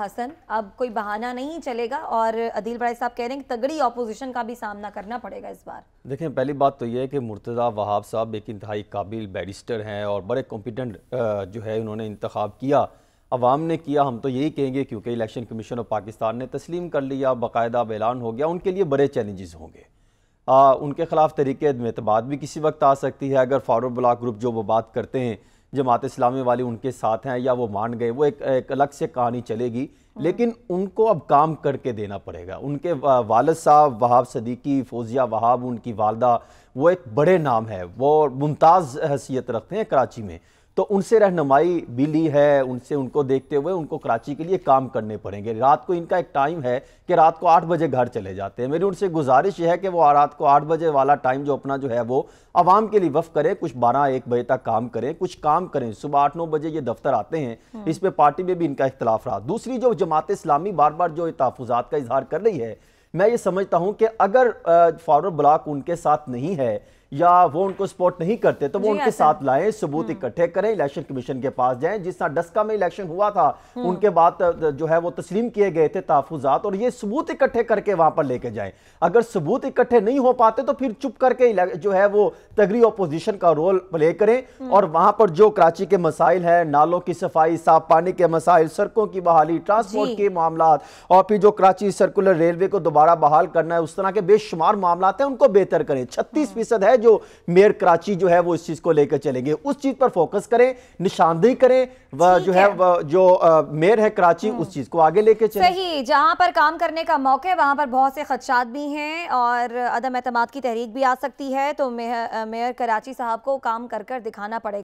हसन अब कोई बहाना नहीं चलेगा और अदिल भाई साहब कह रहे हैं कि तगड़ी ऑपोजिशन का भी सामना करना पड़ेगा इस बार देखें पहली बात तो यह है कि मुर्तज़ा वहाब साहब एक इंतहाई काबिल बैरिस्टर हैं और बड़े कॉम्पिटेंट जो है उन्होंने इंतखब किया अवाम ने किया हम तो यही कहेंगे क्योंकि इलेक्शन कमीशन ऑफ पाकिस्तान ने तस्लीम कर लिया बाकायदा ऐलान हो गया उनके लिए बड़े चैलेंजेस होंगे आ, उनके खिलाफ तरीके अदम भी किसी वक्त आ सकती है अगर फारूक ब्लाक ग्रुप जो वो बात करते हैं जमात इस्लामी वाले उनके साथ हैं या वो मान गए वो एक, एक अलग से कहानी चलेगी हाँ। लेकिन उनको अब काम करके देना पड़ेगा उनके वालद साहब वहाब सदीकी फौजिया वहाब उनकी वालदा वो एक बड़े नाम है वो मुमताज़ हैसियत रखते हैं कराची में तो उनसे रहनुमाई भी ली है उनसे उनको देखते हुए उनको कराची के लिए काम करने पड़ेंगे रात को इनका एक टाइम है कि रात को आठ बजे घर चले जाते हैं मेरी उनसे गुजारिश है कि वो रात को आठ बजे वाला टाइम जो अपना जो है वो आवाम के लिए वफ करें कुछ बारह एक बजे तक काम करें कुछ काम करें सुबह आठ नौ बजे ये दफ्तर आते हैं हाँ। इस पर पार्टी में भी इनका इख्तलाफ रहा दूसरी जो जमात इस्लामी बार बार जो तहफात का इजहार कर रही है मैं ये समझता हूँ कि अगर फॉरवर्ड ब्लॉक उनके साथ नहीं है या वो उनको सपोर्ट नहीं करते तो वो उनके साथ लाएं सबूत हम्म। इकट्ठे करें इलेक्शन कमीशन के पास जाएं जिस तरह डस्का में इलेक्शन हुआ था हम्म। उनके बाद जो है वो तस्लीम किए गए थे तहफात और ये सबूत इकट्ठे करके वहां पर लेके जाएं अगर सबूत इकट्ठे नहीं हो पाते तो फिर चुप करके जो है वो तगड़ी अपोजिशन का रोल प्ले करें हम्म। और वहां पर जो कराची के मसाइल हैं नालों की सफाई साफ पानी के मसाइल सड़कों की बहाली ट्रांसपोर्ट के मामला और फिर जो कराची सर्कुलर रेलवे को दोबारा बहाल करना है उस तरह के बेशुमार मामला हैं उनको बेहतर करें छत्तीस फीसद है जो मेयर कराची जो है वो इस चीज़ को लेकर चलेंगे उस चीज़ पर फोकस करें निशानदेही करें वह जो है है जो मेयर है कराची हम्म। उस चीज़ को आगे लेके चलें सही जहाँ पर काम करने का मौके वहाँ पर बहुत से खदशात भी हैं और अदम अतमाद की तहरीक भी आ सकती है तो मेयर कराची साहब को काम कर कर दिखाना पड़ेगा